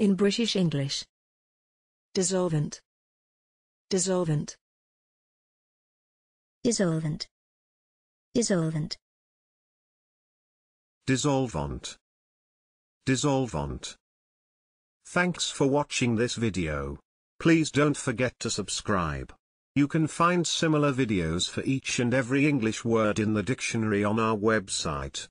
in British English. Dissolvent. Dissolvent. Dissolvent. Dissolvent. Dissolvent. Dissolvent. Thanks for watching this video. Please don't forget to subscribe. You can find similar videos for each and every English word in the dictionary on our website.